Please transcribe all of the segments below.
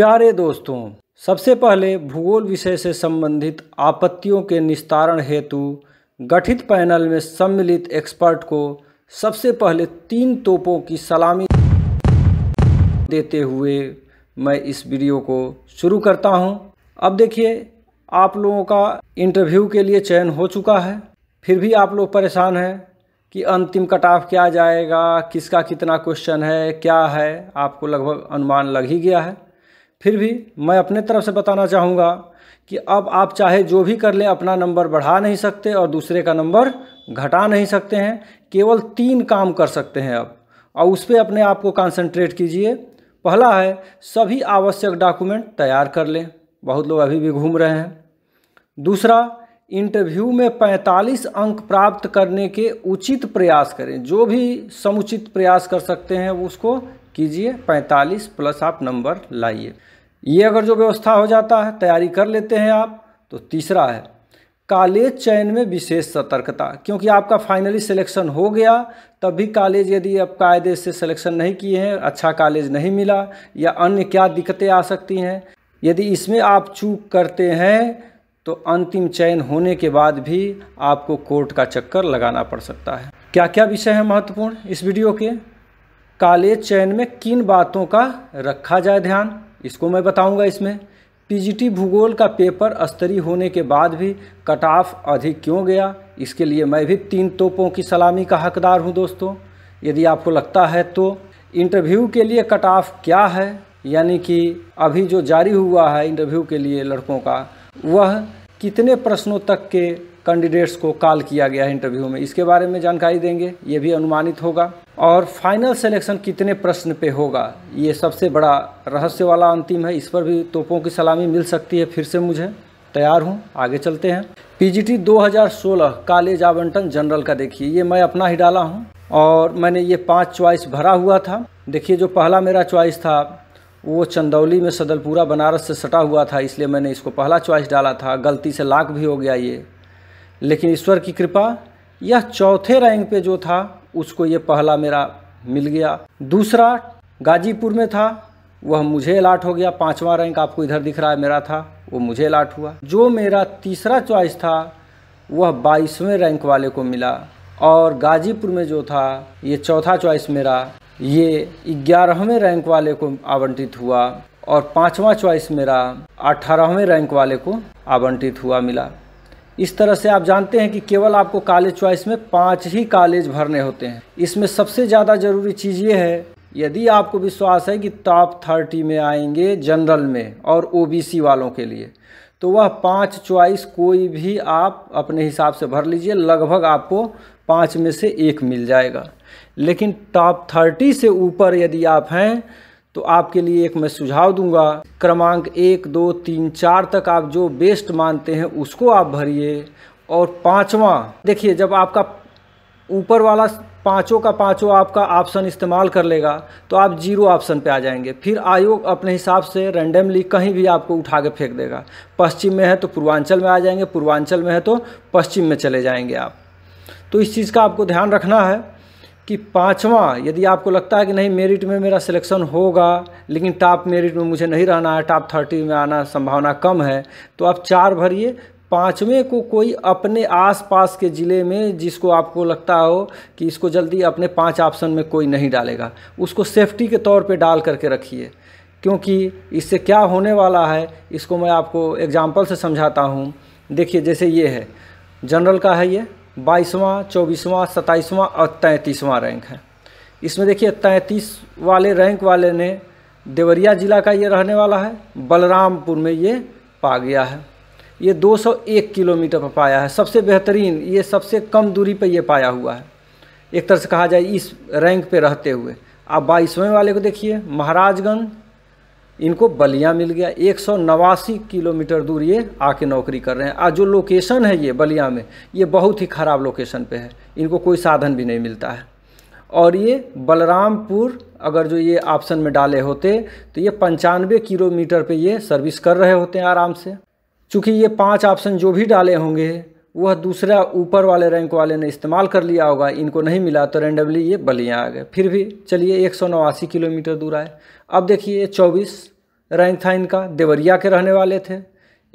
प्यारे दोस्तों सबसे पहले भूगोल विषय से संबंधित आपत्तियों के निस्तारण हेतु गठित पैनल में सम्मिलित एक्सपर्ट को सबसे पहले तीन तोपों की सलामी देते हुए मैं इस वीडियो को शुरू करता हूं। अब देखिए आप लोगों का इंटरव्यू के लिए चयन हो चुका है फिर भी आप लोग परेशान हैं कि अंतिम कट ऑफ क्या जाएगा किसका कितना क्वेश्चन है क्या है आपको लगभग अनुमान लग ही गया है फिर भी मैं अपने तरफ से बताना चाहूँगा कि अब आप चाहे जो भी कर लें अपना नंबर बढ़ा नहीं सकते और दूसरे का नंबर घटा नहीं सकते हैं केवल तीन काम कर सकते हैं अब और उस पर अपने आप को कॉन्सेंट्रेट कीजिए पहला है सभी आवश्यक डॉक्यूमेंट तैयार कर लें बहुत लोग अभी भी घूम रहे हैं दूसरा इंटरव्यू में 45 अंक प्राप्त करने के उचित प्रयास करें जो भी समुचित प्रयास कर सकते हैं उसको कीजिए 45 प्लस आप नंबर लाइए ये अगर जो व्यवस्था हो जाता है तैयारी कर लेते हैं आप तो तीसरा है कॉलेज चयन में विशेष सतर्कता क्योंकि आपका फाइनली सिलेक्शन हो गया तब भी कॉलेज यदि आप कायदे से सिलेक्शन नहीं किए हैं अच्छा कॉलेज नहीं मिला या अन्य क्या दिक्कतें आ सकती हैं यदि इसमें आप चूक करते हैं तो अंतिम चयन होने के बाद भी आपको कोर्ट का चक्कर लगाना पड़ सकता है क्या क्या विषय है महत्वपूर्ण इस वीडियो के काले चयन में किन बातों का रखा जाए ध्यान इसको मैं बताऊंगा इसमें पीजीटी भूगोल का पेपर स्तरीय होने के बाद भी कट ऑफ अधिक क्यों गया इसके लिए मैं भी तीन तोपों की सलामी का हकदार हूं दोस्तों यदि आपको लगता है तो इंटरव्यू के लिए कट ऑफ क्या है यानी कि अभी जो जारी हुआ है इंटरव्यू के लिए लड़कों का वह कितने प्रश्नों तक के कैंडिडेट्स को कॉल किया गया है इंटरव्यू में इसके बारे में जानकारी देंगे ये भी अनुमानित होगा और फाइनल सिलेक्शन कितने प्रश्न पे होगा ये सबसे बड़ा रहस्य वाला अंतिम है इस पर भी तोपों की सलामी मिल सकती है फिर से मुझे तैयार हूँ आगे चलते हैं पीजीटी 2016 कॉलेज आवंटन जनरल का देखिए ये मैं अपना ही डाला हूँ और मैंने ये पांच चॉइस भरा हुआ था देखिए जो पहला मेरा चॉइस था वो चंदौली में सदलपुरा बनारस से सटा हुआ था इसलिए मैंने इसको पहला चॉइस डाला था गलती से लाख भी हो गया ये लेकिन ईश्वर की कृपा यह चौथे रैंक पे जो था उसको ये पहला मेरा मिल गया दूसरा गाजीपुर में था वह मुझे अलाट हो गया पांचवा रैंक आपको इधर दिख रहा है मेरा था वो मुझे अलाट हुआ जो मेरा तीसरा चॉइस था वह बाईसवें रैंक वाले को मिला और गाजीपुर में जो था ये चौथा चॉइस मेरा ये ग्यारहवें रैंक वाले को आवंटित हुआ और पांचवा चॉइस मेरा अठारहवें रैंक वाले को आवंटित हुआ मिला इस तरह से आप जानते हैं कि केवल आपको कॉलेज चॉइस में पाँच ही कॉलेज भरने होते हैं इसमें सबसे ज़्यादा ज़रूरी चीज़ ये है यदि आपको विश्वास है कि टॉप थर्टी में आएंगे जनरल में और ओ वालों के लिए तो वह पाँच चॉइस कोई भी आप अपने हिसाब से भर लीजिए लगभग आपको पाँच में से एक मिल जाएगा लेकिन टॉप थर्टी से ऊपर यदि आप हैं तो आपके लिए एक मैं सुझाव दूंगा क्रमांक एक दो तीन चार तक आप जो बेस्ट मानते हैं उसको आप भरिए और पाँचवा देखिए जब आपका ऊपर वाला पाँचों का पाँचों आपका ऑप्शन इस्तेमाल कर लेगा तो आप जीरो ऑप्शन पे आ जाएंगे फिर आयोग अपने हिसाब से रैंडमली कहीं भी आपको उठा के फेंक देगा पश्चिम में है तो पूर्वांचल में आ जाएंगे पूर्वांचल में है तो पश्चिम में चले जाएंगे आप तो इस चीज़ का आपको ध्यान रखना है कि पाँचवा यदि आपको लगता है कि नहीं मेरिट में मेरा सिलेक्शन होगा लेकिन टॉप मेरिट में मुझे नहीं रहना है टॉप थर्टी में आना संभावना कम है तो आप चार भरिए पाँचवें को कोई अपने आसपास के ज़िले में जिसको आपको लगता हो कि इसको जल्दी अपने पांच ऑप्शन में कोई नहीं डालेगा उसको सेफ्टी के तौर पे डाल करके रखिए क्योंकि इससे क्या होने वाला है इसको मैं आपको एग्जाम्पल से समझाता हूँ देखिए जैसे ये है जनरल का है ये बाईसवां चौबीसवां सत्ताईसवां और तैंतीसवां रैंक है इसमें देखिए तैंतीस वाले रैंक वाले ने देवरिया ज़िला का ये रहने वाला है बलरामपुर में ये पा गया है ये 201 किलोमीटर पर पाया है सबसे बेहतरीन ये सबसे कम दूरी पर ये पाया हुआ है एक तरह से कहा जाए इस रैंक पे रहते हुए आप बाईसवें वाले को देखिए महाराजगंज इनको बलिया मिल गया एक सौ नवासी किलोमीटर दूर ये आके नौकरी कर रहे हैं आज जो लोकेशन है ये बलिया में ये बहुत ही ख़राब लोकेशन पे है इनको कोई साधन भी नहीं मिलता है और ये बलरामपुर अगर जो ये ऑप्शन में डाले होते तो ये पंचानवे किलोमीटर पे ये सर्विस कर रहे होते हैं आराम से चूँकि ये पांच ऑप्शन जो भी डाले होंगे वह दूसरा ऊपर वाले रैंक वाले ने इस्तेमाल कर लिया होगा इनको नहीं मिला तो रेंडमली ये बलियाँ आ गए फिर भी चलिए एक किलोमीटर दूर आए अब देखिए चौबीस रैंक था इनका देवरिया के रहने वाले थे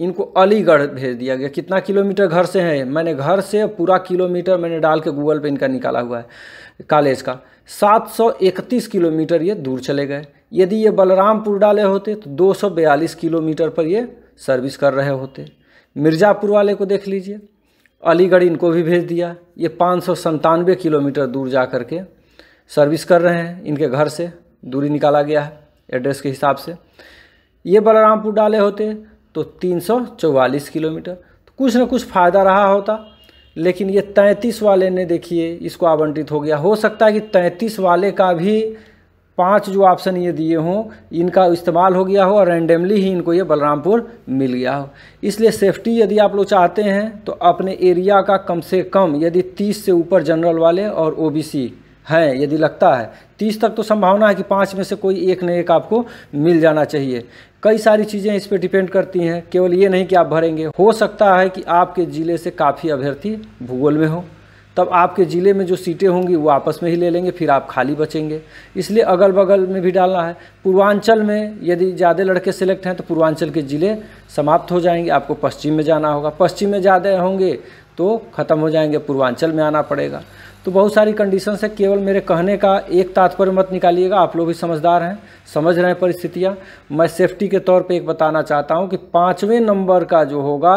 इनको अलीगढ़ भेज दिया गया कितना किलोमीटर घर से है मैंने घर से पूरा किलोमीटर मैंने डाल के गूगल पे इनका निकाला हुआ है कॉलेज का 731 किलोमीटर ये दूर चले गए यदि ये बलरामपुर डाले होते तो 242 किलोमीटर पर ये सर्विस कर रहे होते मिर्ज़ापुर वाले को देख लीजिए अलीगढ़ इनको भी भेज दिया ये पाँच किलोमीटर दूर जा कर के सर्विस कर रहे हैं इनके घर से दूरी निकाला गया है एड्रेस के हिसाब से ये बलरामपुर डाले होते तो 344 किलोमीटर तो कुछ ना कुछ फ़ायदा रहा होता लेकिन ये 33 वाले ने देखिए इसको आवंटित हो गया हो सकता है कि 33 वाले का भी पांच जो ऑप्शन ये दिए हों इनका इस्तेमाल हो गया हो और रैंडमली ही इनको ये बलरामपुर मिल गया हो इसलिए सेफ्टी यदि आप लोग चाहते हैं तो अपने एरिया का कम से कम यदि तीस से ऊपर जनरल वाले और ओबीसी हैं यदि लगता है तीस तक तो संभावना है कि पाँच में से कोई एक न एक आपको मिल जाना चाहिए कई सारी चीज़ें इस पर डिपेंड करती हैं केवल ये नहीं कि आप भरेंगे हो सकता है कि आपके ज़िले से काफ़ी अभ्यर्थी भूगोल में हो तब आपके ज़िले में जो सीटें होंगी वो आपस में ही ले लेंगे फिर आप खाली बचेंगे इसलिए अगल बगल में भी डालना है पूर्वांचल में यदि ज़्यादा लड़के सेलेक्ट हैं तो पूर्वांचल के ज़िले समाप्त हो जाएंगे आपको पश्चिम में जाना होगा पश्चिम में ज़्यादा होंगे तो ख़त्म हो जाएंगे पूर्वांचल में आना पड़ेगा तो बहुत सारी कंडीशन है केवल मेरे कहने का एक तात्पर्य मत निकालिएगा आप लोग भी समझदार हैं समझ रहे हैं परिस्थितियाँ मैं सेफ्टी के तौर पे एक बताना चाहता हूँ कि पाँचवें नंबर का जो होगा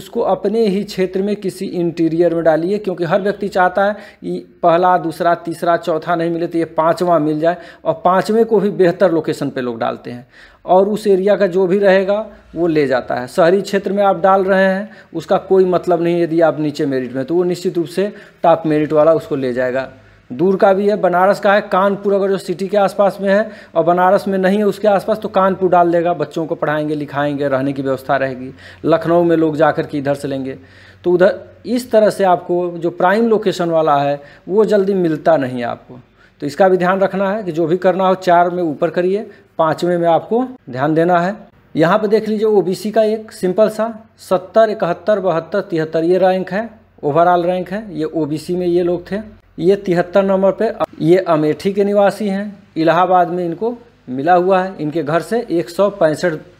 उसको अपने ही क्षेत्र में किसी इंटीरियर में डालिए क्योंकि हर व्यक्ति चाहता है कि पहला दूसरा तीसरा चौथा नहीं मिले तो ये पाँचवा मिल जाए और पाँचवें को भी बेहतर लोकेशन पर लोग डालते हैं और उस एरिया का जो भी रहेगा वो ले जाता है शहरी क्षेत्र में आप डाल रहे हैं उसका कोई मतलब नहीं यदि आप नीचे मेरिट में तो वो निश्चित रूप से टॉप मेरिट वाला उसको उसको ले जाएगा दूर का भी है बनारस का है कानपुर अगर जो सिटी के आसपास में है और बनारस में नहीं है उसके आसपास तो कानपुर डाल देगा बच्चों को पढ़ाएंगे लिखाएंगे रहने की व्यवस्था रहेगी लखनऊ में लोग जा कर के इधर से लेंगे तो उधर इस तरह से आपको जो प्राइम लोकेशन वाला है वो जल्दी मिलता नहीं आपको तो इसका भी ध्यान रखना है कि जो भी करना हो चार में ऊपर करिए पाँचवें में आपको ध्यान देना है यहाँ पर देख लीजिए ओ का एक सिंपल सा सत्तर इकहत्तर बहत्तर तिहत्तर ये रैंक है ओवरऑल रैंक है ये ओबीसी में ये लोग थे ये तिहत्तर नंबर पे ये अमेठी के निवासी हैं इलाहाबाद में इनको मिला हुआ है इनके घर से एक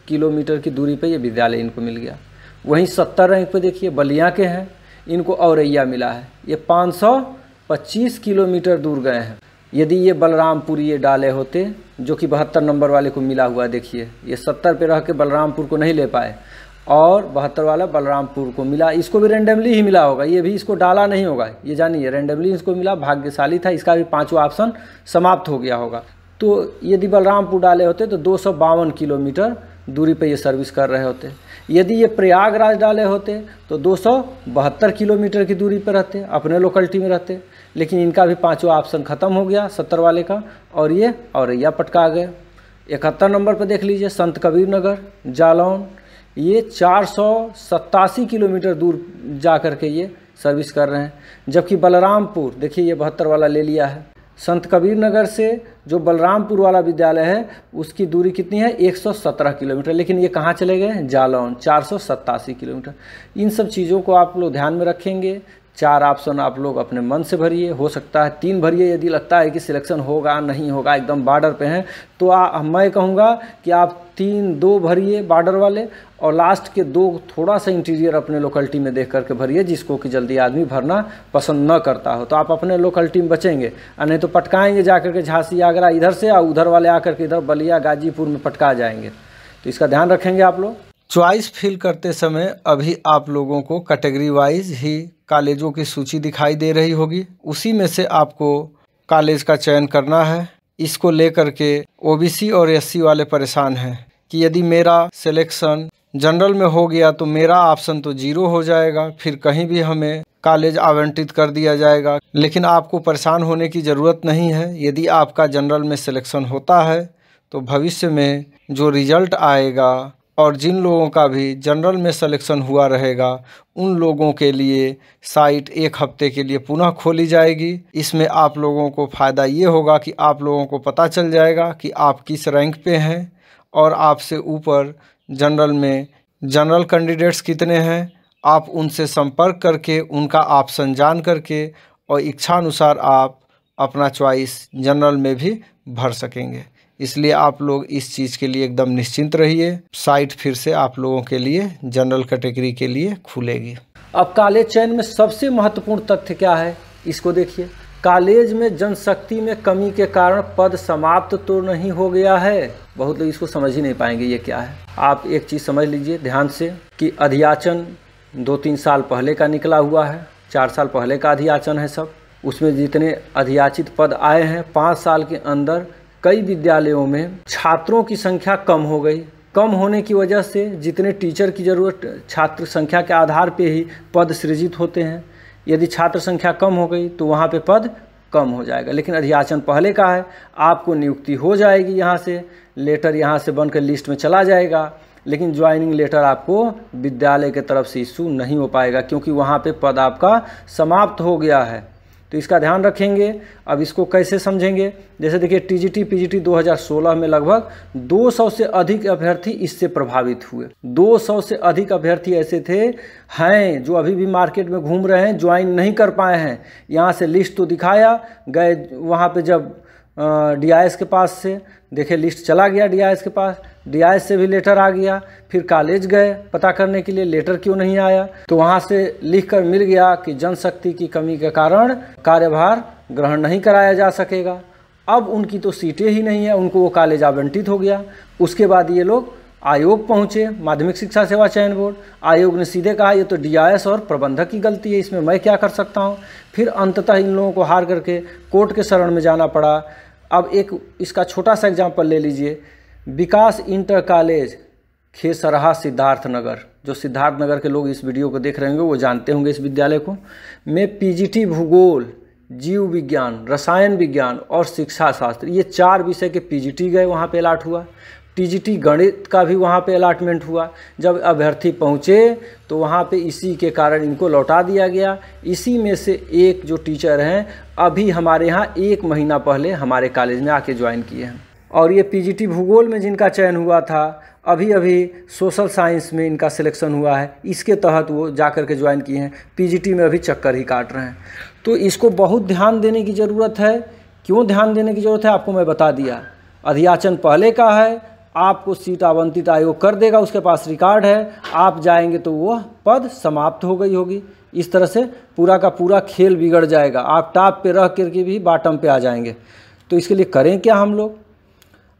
किलोमीटर की दूरी पे ये विद्यालय इनको मिल गया वहीं सत्तर रैंक पे देखिए बलिया के हैं इनको औरैया मिला है ये 525 किलोमीटर दूर गए हैं यदि ये बलरामपुर ये डाले होते जो कि बहत्तर नंबर वाले को मिला हुआ देखिए ये सत्तर पे रह के बलरामपुर को नहीं ले पाए और बहत्तर वाला बलरामपुर को मिला इसको भी रेंडमली ही मिला होगा ये भी इसको डाला नहीं होगा ये जानिए रेंडमली इसको मिला भाग्यशाली था इसका भी पाँचवा ऑप्शन समाप्त हो गया होगा तो यदि बलरामपुर डाले होते तो दो किलोमीटर दूरी पर ये सर्विस कर रहे होते यदि ये प्रयागराज डाले होते तो दो किलोमीटर की दूरी पर रहते अपने लोकलिटी में रहते लेकिन इनका भी पाँचवा ऑप्शन ख़त्म हो गया सत्तर वाले का और ये औरैया पटका गए इकहत्तर नंबर पर देख लीजिए संत कबीर नगर जालौन ये चार किलोमीटर दूर जा कर के ये सर्विस कर रहे हैं जबकि बलरामपुर देखिए ये बहत्तर वाला ले लिया है संत कबीर नगर से जो बलरामपुर वाला विद्यालय है उसकी दूरी कितनी है 117 किलोमीटर लेकिन ये कहाँ चले गए जालौन चार किलोमीटर इन सब चीज़ों को आप लोग ध्यान में रखेंगे चार ऑप्शन आप लोग अपने मन से भरिए हो सकता है तीन भरिए यदि लगता है कि सिलेक्शन होगा नहीं होगा एकदम बॉर्डर पे हैं तो आ, मैं कहूँगा कि आप तीन दो भरिए बॉर्डर वाले और लास्ट के दो थोड़ा सा इंटीरियर अपने लोकलिटी में देख करके भरिए जिसको कि जल्दी आदमी भरना पसंद न करता हो तो आप अपने लोकलिटी में बचेंगे और नहीं तो पटकाएंगे जा करके झांसी आगरा इधर से और उधर वाले आकर के इधर बलिया गाजीपुर में पटका जाएंगे तो इसका ध्यान रखेंगे आप लोग चॉइस फिल करते समय अभी आप लोगों को कैटेगरी वाइज ही कॉलेजों की सूची दिखाई दे रही होगी उसी में से आपको कॉलेज का चयन करना है इसको लेकर के ओबीसी और एससी वाले परेशान हैं कि यदि मेरा सिलेक्शन जनरल में हो गया तो मेरा ऑप्शन तो जीरो हो जाएगा फिर कहीं भी हमें कॉलेज आवंटित कर दिया जाएगा लेकिन आपको परेशान होने की ज़रूरत नहीं है यदि आपका जनरल में सिलेक्शन होता है तो भविष्य में जो रिजल्ट आएगा और जिन लोगों का भी जनरल में सिलेक्शन हुआ रहेगा उन लोगों के लिए साइट एक हफ्ते के लिए पुनः खोली जाएगी इसमें आप लोगों को फ़ायदा ये होगा कि आप लोगों को पता चल जाएगा कि आप किस रैंक पे हैं और आपसे ऊपर जनरल में जनरल कैंडिडेट्स कितने हैं आप उनसे संपर्क करके उनका ऑप्शन जान करके और इच्छा अनुसार आप अपना च्वाइस जनरल में भी भर सकेंगे इसलिए आप लोग इस चीज़ के लिए एकदम निश्चिंत रहिए साइट फिर से आप लोगों के लिए जनरल कैटेगरी के लिए खुलेगी अब काले चयन में सबसे महत्वपूर्ण तथ्य क्या है इसको देखिए कॉलेज में जनशक्ति में कमी के कारण पद समाप्त तो नहीं हो गया है बहुत लोग इसको समझ ही नहीं पाएंगे ये क्या है आप एक चीज़ समझ लीजिए ध्यान से कि अधियाचन दो तीन साल पहले का निकला हुआ है चार साल पहले का अधियाचन है सब उसमें जितने अधियाचित पद आए हैं पाँच साल के अंदर कई विद्यालयों में छात्रों की संख्या कम हो गई कम होने की वजह से जितने टीचर की ज़रूरत छात्र संख्या के आधार पर ही पद सृजित होते हैं यदि छात्र संख्या कम हो गई तो वहाँ पे पद कम हो जाएगा लेकिन अधियाचन पहले का है आपको नियुक्ति हो जाएगी यहाँ से लेटर यहाँ से बनकर लिस्ट में चला जाएगा लेकिन ज्वाइनिंग लेटर आपको विद्यालय के तरफ से इशू नहीं हो पाएगा क्योंकि वहाँ पे पद आपका समाप्त हो गया है तो इसका ध्यान रखेंगे अब इसको कैसे समझेंगे जैसे देखिए टीजीटी पीजीटी 2016 में लगभग 200 से अधिक अभ्यर्थी इससे प्रभावित हुए 200 से अधिक अभ्यर्थी ऐसे थे हैं जो अभी भी मार्केट में घूम रहे हैं ज्वाइन नहीं कर पाए हैं यहाँ से लिस्ट तो दिखाया गए वहाँ पर जब डी के पास से देखे लिस्ट चला गया डी के पास डी से भी लेटर आ गया फिर कॉलेज गए पता करने के लिए लेटर क्यों नहीं आया तो वहाँ से लिखकर मिल गया कि जनशक्ति की कमी के कारण कार्यभार ग्रहण नहीं कराया जा सकेगा अब उनकी तो सीटें ही नहीं है उनको वो कॉलेज आवंटित हो गया उसके बाद ये लोग आयोग पहुँचे माध्यमिक शिक्षा सेवा चयन बोर्ड आयोग ने सीधे कहा ये तो डी और प्रबंधक की गलती है इसमें मैं क्या कर सकता हूँ फिर अंततः इन लोगों को हार करके कोर्ट के शरण में जाना पड़ा अब एक इसका छोटा सा एग्जाम्पल ले लीजिए विकास इंटर कॉलेज खेसरहा सिद्धार्थ नगर जो सिद्धार्थ नगर के लोग इस वीडियो को देख रहे होंगे वो जानते होंगे इस विद्यालय को मैं पीजीटी भूगोल जीव विज्ञान रसायन विज्ञान और शिक्षा शास्त्र ये चार विषय के पीजीटी गए वहाँ पे अलाट हुआ टीजीटी गणित का भी वहाँ पे अलाटमेंट हुआ जब अभ्यर्थी पहुँचे तो वहाँ पे इसी के कारण इनको लौटा दिया गया इसी में से एक जो टीचर हैं अभी हमारे यहाँ एक महीना पहले हमारे कॉलेज में आके ज्वाइन किए हैं और ये पीजीटी भूगोल में जिनका चयन हुआ था अभी अभी सोशल साइंस में इनका सिलेक्शन हुआ है इसके तहत वो जा कर के ज्वाइन किए हैं पीजीटी में अभी चक्कर ही काट रहे हैं तो इसको बहुत ध्यान देने की ज़रूरत है क्यों ध्यान देने की ज़रूरत है आपको मैं बता दिया अधियाचन पहले का है आपको सीट आवंटित आयोग कर देगा उसके पास रिकॉर्ड है आप जाएंगे तो वह पद समाप्त हो गई होगी इस तरह से पूरा का पूरा खेल बिगड़ जाएगा आप टॉप पे रह करके भी बॉटम पे आ जाएंगे तो इसके लिए करें क्या हम लोग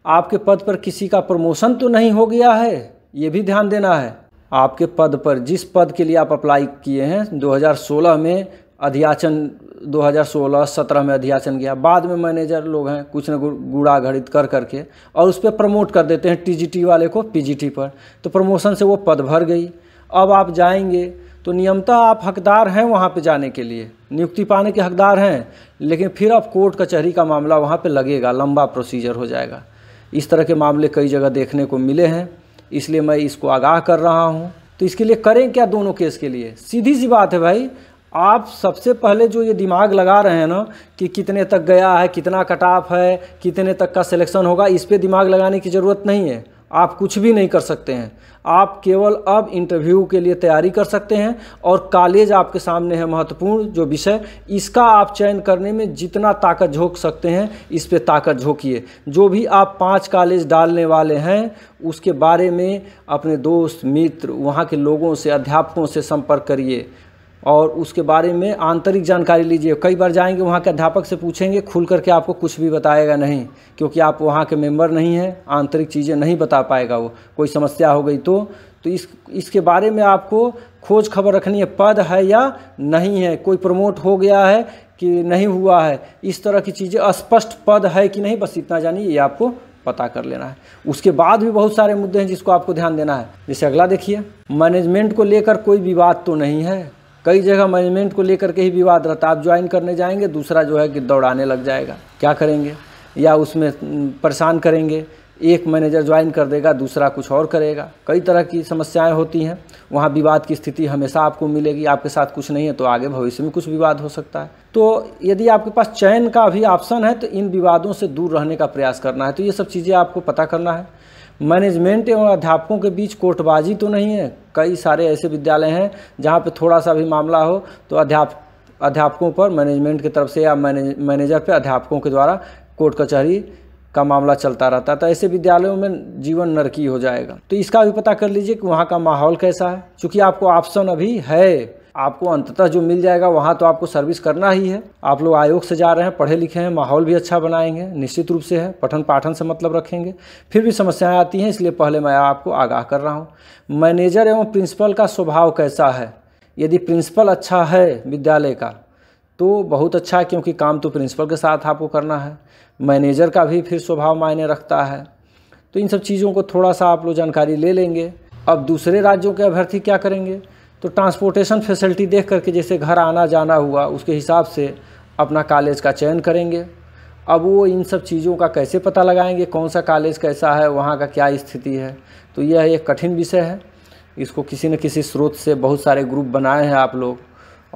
आपके पद पर किसी का प्रमोशन तो नहीं हो गया है ये भी ध्यान देना है आपके पद पर जिस पद के लिए आप अप्लाई किए हैं 2016 में अध्याचन 2016-17 में अध्याचन गया बाद में मैनेजर लोग हैं कुछ न गुड़ा घड़ित कर करके और उस पर प्रमोट कर देते हैं टीजीटी वाले को पीजीटी पर तो प्रमोशन से वो पद भर गई अब आप जाएंगे तो नियमतः आप हकदार हैं वहाँ पे जाने के लिए नियुक्ति पाने के हकदार हैं लेकिन फिर आप कोर्ट कचहरी का, का मामला वहाँ पे लगेगा लंबा प्रोसीजर हो जाएगा इस तरह के मामले कई जगह देखने को मिले हैं इसलिए मैं इसको आगाह कर रहा हूँ तो इसके लिए करें क्या दोनों केस के लिए सीधी सी बात है भाई आप सबसे पहले जो ये दिमाग लगा रहे हैं ना कि कितने तक गया है कितना कट ऑफ है कितने तक का सिलेक्शन होगा इस पर दिमाग लगाने की ज़रूरत नहीं है आप कुछ भी नहीं कर सकते हैं आप केवल अब इंटरव्यू के लिए तैयारी कर सकते हैं और कॉलेज आपके सामने है महत्वपूर्ण जो विषय इसका आप चयन करने में जितना ताकत झोंक सकते हैं इस पर ताकत झोंकिए जो भी आप पांच कॉलेज डालने वाले हैं उसके बारे में अपने दोस्त मित्र वहाँ के लोगों से अध्यापकों से संपर्क करिए और उसके बारे में आंतरिक जानकारी लीजिए कई बार जाएंगे वहाँ के अध्यापक से पूछेंगे खुल करके आपको कुछ भी बताएगा नहीं क्योंकि आप वहाँ के मेंबर नहीं हैं आंतरिक चीज़ें नहीं बता पाएगा वो कोई समस्या हो गई तो तो इस इसके बारे में आपको खोज खबर रखनी है पद है या नहीं है कोई प्रमोट हो गया है कि नहीं हुआ है इस तरह की चीज़ें अस्पष्ट पद है कि नहीं बस इतना जानिए ये आपको पता कर लेना है उसके बाद भी बहुत सारे मुद्दे हैं जिसको आपको ध्यान देना है जैसे अगला देखिए मैनेजमेंट को लेकर कोई विवाद तो नहीं है कई जगह मैनेजमेंट को लेकर के ही विवाद रहता आप ज्वाइन करने जाएंगे दूसरा जो है कि दौड़ाने लग जाएगा क्या करेंगे या उसमें हम्म, परेशान करेंगे एक मैनेजर ज्वाइन कर देगा दूसरा कुछ और करेगा कई तरह की समस्याएं होती हैं वहाँ विवाद की स्थिति हमेशा आपको मिलेगी आपके साथ कुछ नहीं है तो आगे भविष्य में कुछ विवाद हो सकता है तो यदि आपके पास चयन का भी ऑप्शन है तो इन विवादों से दूर रहने का प्रयास करना है तो ये सब चीज़ें आपको पता करना है मैनेजमेंट एवं अध्यापकों के बीच कोटबाजी तो नहीं है कई सारे ऐसे विद्यालय हैं जहाँ पे थोड़ा सा भी मामला हो तो अध्याप अध्यापकों पर मैनेजमेंट की तरफ से या मैनेजर पे अध्यापकों के द्वारा कोर्ट कचहरी का मामला चलता रहता है तो ऐसे विद्यालयों में जीवन नरकी हो जाएगा तो इसका भी पता कर लीजिए कि वहाँ का माहौल कैसा है चूँकि आपको ऑप्शन अभी है आपको अंततः जो मिल जाएगा वहाँ तो आपको सर्विस करना ही है आप लोग आयोग से जा रहे हैं पढ़े लिखे हैं माहौल भी अच्छा बनाएंगे निश्चित रूप से है पठन पाठन से मतलब रखेंगे फिर भी समस्याएं आती हैं इसलिए पहले मैं आपको आगाह कर रहा हूँ मैनेजर एवं प्रिंसिपल का स्वभाव कैसा है यदि प्रिंसिपल अच्छा है विद्यालय का तो बहुत अच्छा है क्योंकि काम तो प्रिंसिपल के साथ आपको करना है मैनेजर का भी फिर स्वभाव मायने रखता है तो इन सब चीज़ों को थोड़ा सा आप लोग जानकारी ले लेंगे अब दूसरे राज्यों के अभ्यर्थी क्या करेंगे तो ट्रांसपोर्टेशन फैसिलिटी देख करके जैसे घर आना जाना हुआ उसके हिसाब से अपना कॉलेज का चयन करेंगे अब वो इन सब चीज़ों का कैसे पता लगाएंगे कौन सा कॉलेज कैसा है वहाँ का क्या स्थिति है तो यह एक कठिन विषय है इसको किसी न किसी स्रोत से बहुत सारे ग्रुप बनाए हैं आप लोग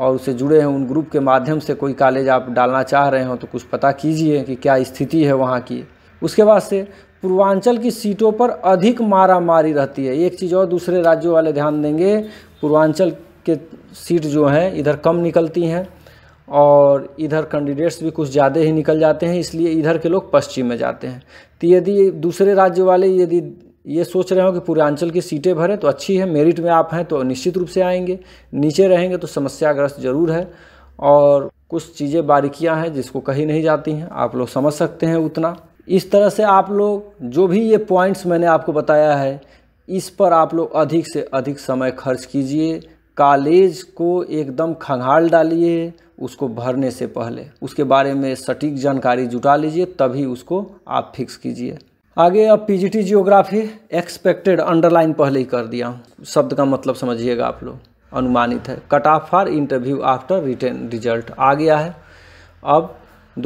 और उससे जुड़े हैं उन ग्रुप के माध्यम से कोई कॉलेज आप डालना चाह रहे हो तो कुछ पता कीजिए कि क्या स्थिति है वहाँ की उसके बाद से पूर्वांचल की सीटों पर अधिक मारा मारी रहती है एक चीज़ और दूसरे राज्यों वाले ध्यान देंगे पूर्वांचल के सीट जो हैं इधर कम निकलती हैं और इधर कैंडिडेट्स भी कुछ ज़्यादा ही निकल जाते हैं इसलिए इधर के लोग पश्चिम में जाते हैं तो यदि दूसरे राज्य वाले यदि ये सोच रहे हो कि पूर्वांचल की सीटें भरें तो अच्छी है मेरिट में आप हैं तो निश्चित रूप से आएंगे नीचे रहेंगे तो समस्याग्रस्त जरूर है और कुछ चीज़ें बारीकियां हैं जिसको कही नहीं जाती हैं आप लोग समझ सकते हैं उतना इस तरह से आप लोग जो भी ये पॉइंट्स मैंने आपको बताया है इस पर आप लोग अधिक से अधिक समय खर्च कीजिए कॉलेज को एकदम खंगाल डालिए उसको भरने से पहले उसके बारे में सटीक जानकारी जुटा लीजिए तभी उसको आप फिक्स कीजिए आगे अब पीजीटी जियोग्राफी एक्सपेक्टेड अंडरलाइन पहले ही कर दिया हूँ शब्द का मतलब समझिएगा आप लोग अनुमानित है cut off for interview after return result आ गया है अब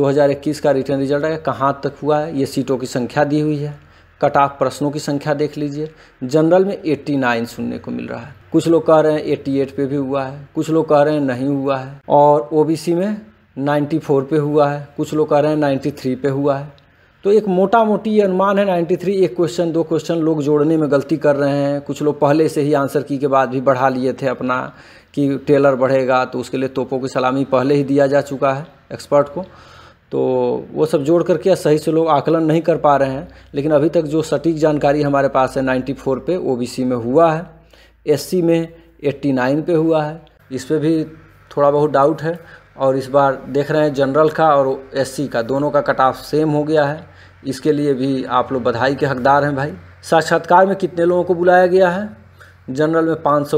2021 का रिटर्न रिजल्ट आया कहाँ तक हुआ है ये सीटों की संख्या दी हुई है कटाक प्रश्नों की संख्या देख लीजिए जनरल में 89 सुनने को मिल रहा है कुछ लोग कह रहे हैं 88 पे भी हुआ है कुछ लोग कह रहे हैं नहीं हुआ है और ओबीसी में 94 पे हुआ है कुछ लोग कह रहे हैं 93 पे हुआ है तो एक मोटा मोटी ये अनुमान है 93 एक क्वेश्चन दो क्वेश्चन लोग जोड़ने में गलती कर रहे हैं कुछ लोग पहले से ही आंसर की के बाद भी बढ़ा लिए थे अपना कि टेलर बढ़ेगा तो उसके लिए तोपों की सलामी पहले ही दिया जा चुका है एक्सपर्ट को तो वो सब जोड़ करके सही से लोग आकलन नहीं कर पा रहे हैं लेकिन अभी तक जो सटीक जानकारी हमारे पास है 94 पे ओबीसी में हुआ है एससी में 89 पे हुआ है इस पर भी थोड़ा बहुत डाउट है और इस बार देख रहे हैं जनरल का और एससी का दोनों का कट ऑफ सेम हो गया है इसके लिए भी आप लोग बधाई के हकदार हैं भाई साक्षात्कार में कितने लोगों को बुलाया गया है जनरल में पाँच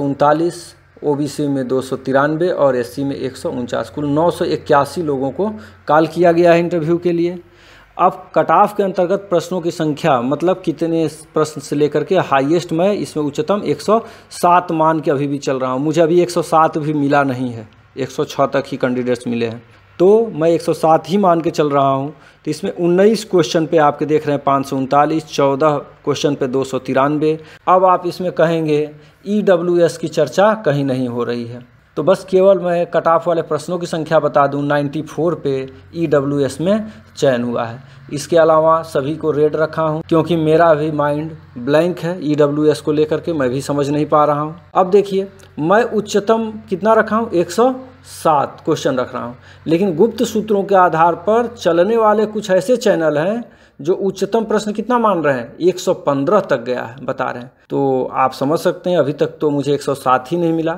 ओबीसी में दो और एससी में एक कुल नौ लोगों को कॉल किया गया है इंटरव्यू के लिए अब कट ऑफ के अंतर्गत प्रश्नों की संख्या मतलब कितने प्रश्न से लेकर के हाईएस्ट मैं इसमें उच्चतम 107 मान के अभी भी चल रहा हूँ मुझे अभी 107 भी मिला नहीं है 106 तक ही कैंडिडेट्स मिले हैं तो मैं 107 ही मान के चल रहा हूँ तो इसमें उन्नीस क्वेश्चन पे आपके देख रहे हैं पाँच सौ उनतालीस चौदह क्वेश्चन पे दो सौ तिरानवे अब आप इसमें कहेंगे ई e की चर्चा कहीं नहीं हो रही है तो बस केवल मैं कट ऑफ वाले प्रश्नों की संख्या बता दूं 94 पे ई e में चयन हुआ है इसके अलावा सभी को रेड रखा हूं क्योंकि मेरा भी माइंड ब्लैंक है ई e को लेकर के मैं भी समझ नहीं पा रहा हूं अब देखिए मैं उच्चतम कितना रखा हूं 107 क्वेश्चन रख रहा हूं लेकिन गुप्त सूत्रों के आधार पर चलने वाले कुछ ऐसे चैनल हैं जो उच्चतम प्रश्न कितना मान रहे हैं 115 तक गया है बता रहे हैं तो आप समझ सकते हैं अभी तक तो मुझे 107 ही नहीं मिला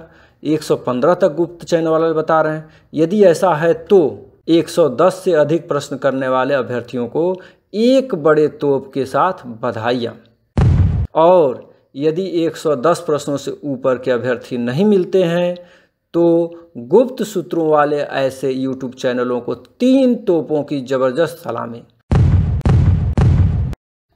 115 तक गुप्त चयन वाले बता रहे हैं यदि ऐसा है तो 110 से अधिक प्रश्न करने वाले अभ्यर्थियों को एक बड़े तोप के साथ बधाइयाँ और यदि 110 प्रश्नों से ऊपर के अभ्यर्थी नहीं मिलते हैं तो गुप्त सूत्रों वाले ऐसे YouTube चैनलों को तीन तोपों की ज़बरदस्त सलामी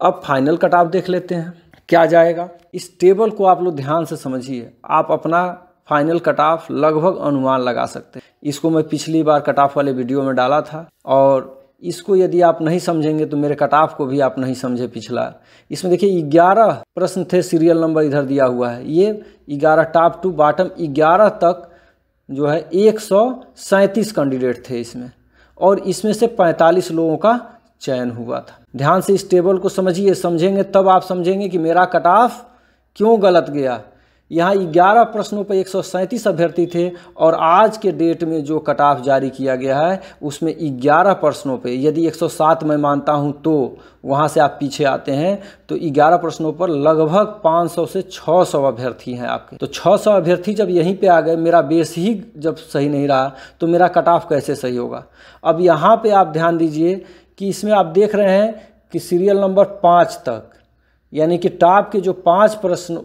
अब फाइनल कट ऑफ देख लेते हैं क्या जाएगा इस टेबल को आप लोग ध्यान से समझिए आप अपना फाइनल कट ऑफ लगभग अनुमान लगा सकते हैं इसको मैं पिछली बार कट ऑफ वाले वीडियो में डाला था और इसको यदि आप नहीं समझेंगे तो मेरे कट ऑफ को भी आप नहीं समझे पिछला इसमें देखिए ग्यारह प्रश्न थे सीरियल नंबर इधर दिया हुआ है ये ग्यारह टॉप टू बॉटम ग्यारह तक जो है एक कैंडिडेट थे इसमें और इसमें से 45 लोगों का चयन हुआ था ध्यान से इस टेबल को समझिए समझेंगे तब आप समझेंगे कि मेरा कट ऑफ क्यों गलत गया यहाँ ग्यारह प्रश्नों पर एक अभ्यर्थी थे और आज के डेट में जो कट ऑफ जारी किया गया है उसमें ग्यारह प्रश्नों पर यदि 107 मैं मानता हूँ तो वहाँ से आप पीछे आते हैं तो 11 प्रश्नों पर लगभग 500 से 600 अभ्यर्थी हैं आपके तो 600 अभ्यर्थी जब यहीं पे आ गए मेरा बेस ही जब सही नहीं रहा तो मेरा कट ऑफ कैसे सही होगा अब यहाँ पर आप ध्यान दीजिए कि इसमें आप देख रहे हैं कि सीरियल नंबर पाँच तक यानी कि टॉप के जो पाँच प्रश्न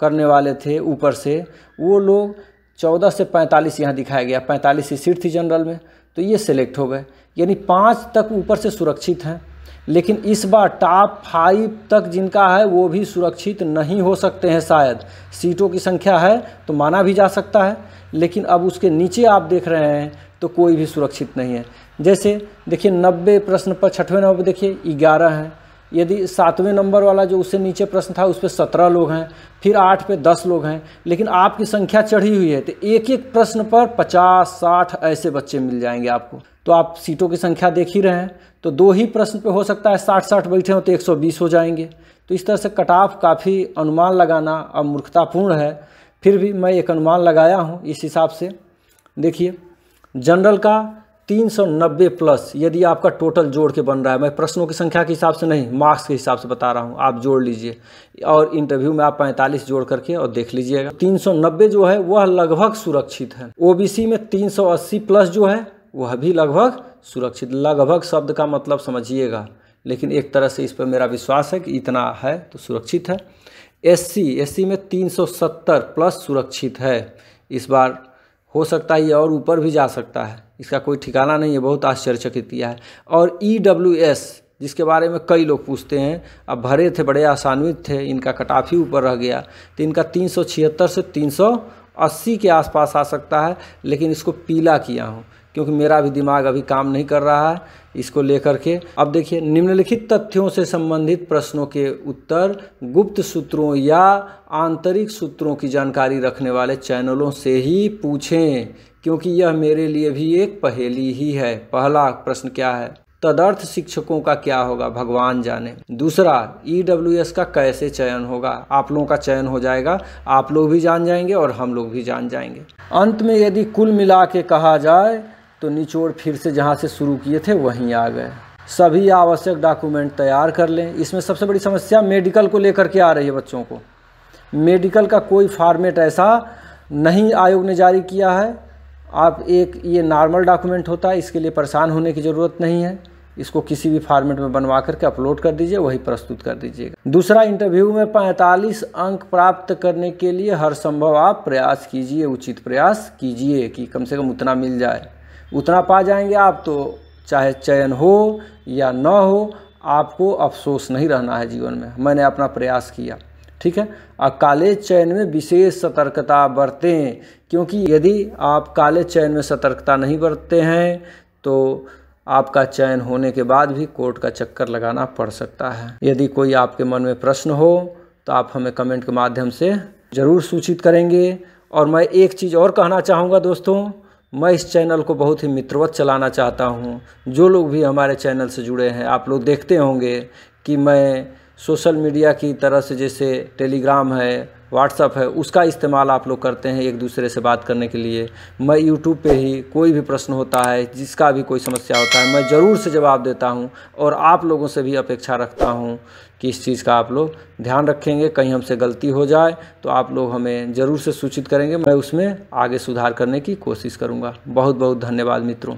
करने वाले थे ऊपर से वो लोग चौदह से पैंतालीस यहाँ दिखाया गया पैंतालीस ही सीट थी जनरल में तो ये सिलेक्ट हो गए यानी पाँच तक ऊपर से सुरक्षित हैं लेकिन इस बार टॉप फाइव तक जिनका है वो भी सुरक्षित नहीं हो सकते हैं शायद सीटों की संख्या है तो माना भी जा सकता है लेकिन अब उसके नीचे आप देख रहे हैं तो कोई भी सुरक्षित नहीं है जैसे देखिए नब्बे प्रश्न पर छठवें नंबर पर देखिए ग्यारह हैं यदि सातवें नंबर वाला जो उससे नीचे प्रश्न था उस पर सत्रह लोग हैं फिर आठ पे दस लोग हैं लेकिन आपकी संख्या चढ़ी हुई है तो एक एक प्रश्न पर पचास साठ ऐसे बच्चे मिल जाएंगे आपको तो आप सीटों की संख्या देख ही रहे हैं तो दो ही प्रश्न पे हो सकता है साठ साठ बैठे हों तो एक सौ बीस हो जाएंगे तो इस तरह से कटाव काफ़ी अनुमान लगाना अब मूर्खतापूर्ण है फिर भी मैं एक अनुमान लगाया हूँ इस हिसाब से देखिए जनरल का 390 प्लस यदि आपका टोटल जोड़ के बन रहा है मैं प्रश्नों की संख्या के हिसाब से नहीं मार्क्स के हिसाब से बता रहा हूँ आप जोड़ लीजिए और इंटरव्यू में आप 45 जोड़ करके और देख लीजिएगा 390 जो है वह लगभग सुरक्षित है ओबीसी में 380 प्लस जो है वह भी लगभग सुरक्षित लगभग शब्द का मतलब समझिएगा लेकिन एक तरह से इस पर मेरा विश्वास है कि इतना है तो सुरक्षित है एस सी में तीन प्लस सुरक्षित है इस बार हो सकता है ये और ऊपर भी जा सकता है इसका कोई ठिकाना नहीं है बहुत आश्चर्यचकित किया है और ई डब्ल्यू एस जिसके बारे में कई लोग पूछते हैं अब भरे थे बड़े आसान्वित थे इनका कटाफ ही ऊपर रह गया तो इनका तीन से 380 के आसपास आ सकता है लेकिन इसको पीला किया हूँ क्योंकि मेरा भी दिमाग अभी काम नहीं कर रहा है इसको लेकर के अब देखिए निम्नलिखित तथ्यों से संबंधित प्रश्नों के उत्तर गुप्त सूत्रों या आंतरिक सूत्रों की जानकारी रखने वाले चैनलों से ही पूछें क्योंकि यह मेरे लिए भी एक पहेली ही है पहला प्रश्न क्या है तदर्थ शिक्षकों का क्या होगा भगवान जाने दूसरा ई e का कैसे चयन होगा आप लोगों का चयन हो जाएगा आप लोग भी जान जाएंगे और हम लोग भी जान जाएंगे अंत में यदि कुल मिला के कहा जाए तो निचोड़ फिर से जहाँ से शुरू किए थे वहीं आ गए सभी आवश्यक डॉक्यूमेंट तैयार कर लें इसमें सबसे बड़ी समस्या मेडिकल को लेकर के आ रही है बच्चों को मेडिकल का कोई फॉर्मेट ऐसा नहीं आयोग ने जारी किया है आप एक ये नॉर्मल डॉक्यूमेंट होता है इसके लिए परेशान होने की ज़रूरत नहीं है इसको किसी भी फॉर्मेट में बनवा करके अपलोड कर दीजिए वही प्रस्तुत कर दीजिएगा दूसरा इंटरव्यू में 45 अंक प्राप्त करने के लिए हर संभव आप प्रयास कीजिए उचित प्रयास कीजिए कि कम से कम उतना मिल जाए उतना पा जाएंगे आप तो चाहे चयन हो या न हो आपको अफसोस नहीं रहना है जीवन में मैंने अपना प्रयास किया ठीक है और काले चयन में विशेष सतर्कता बरतें क्योंकि यदि आप काले चयन में सतर्कता नहीं बरतते हैं तो आपका चयन होने के बाद भी कोर्ट का चक्कर लगाना पड़ सकता है यदि कोई आपके मन में प्रश्न हो तो आप हमें कमेंट के माध्यम से ज़रूर सूचित करेंगे और मैं एक चीज़ और कहना चाहूँगा दोस्तों मैं इस चैनल को बहुत ही मित्रवत चलाना चाहता हूँ जो लोग भी हमारे चैनल से जुड़े हैं आप लोग देखते होंगे कि मैं सोशल मीडिया की तरह से जैसे टेलीग्राम है व्हाट्सअप है उसका इस्तेमाल आप लोग करते हैं एक दूसरे से बात करने के लिए मैं यूट्यूब पे ही कोई भी प्रश्न होता है जिसका भी कोई समस्या होता है मैं ज़रूर से जवाब देता हूँ और आप लोगों से भी अपेक्षा रखता हूँ कि इस चीज़ का आप लोग ध्यान रखेंगे कहीं हमसे गलती हो जाए तो आप लोग हमें ज़रूर से सूचित करेंगे मैं उसमें आगे सुधार करने की कोशिश करूँगा बहुत बहुत धन्यवाद मित्रों